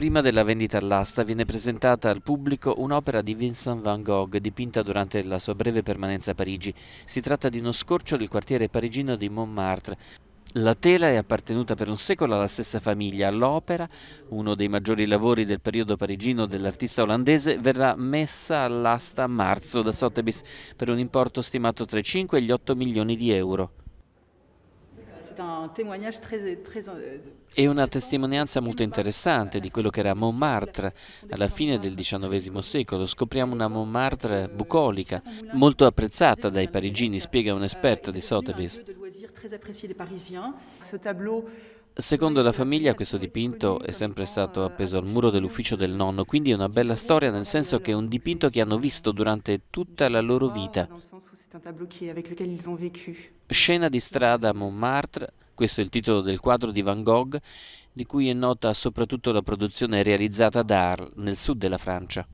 prima della vendita all'asta viene presentata al pubblico un'opera di Vincent van Gogh dipinta durante la sua breve permanenza a Parigi. Si tratta di uno scorcio del quartiere parigino di Montmartre. La tela è appartenuta per un secolo alla stessa famiglia. L'opera, uno dei maggiori lavori del periodo parigino dell'artista olandese, verrà messa all'asta a marzo da Sotheby's per un importo stimato tra i 5 e gli 8 milioni di euro. È euh, una testimonianza molto interessante di quello che era Montmartre. Alla fine del XIX secolo scopriamo una Montmartre bucolica, molto apprezzata dai parigini, spiega un esperto di Sotheby's. Ce tableau Secondo la famiglia questo dipinto è sempre stato appeso al muro dell'ufficio del nonno, quindi è una bella storia nel senso che è un dipinto che hanno visto durante tutta la loro vita. Scena di strada a Montmartre, questo è il titolo del quadro di Van Gogh, di cui è nota soprattutto la produzione realizzata ad Arles, nel sud della Francia.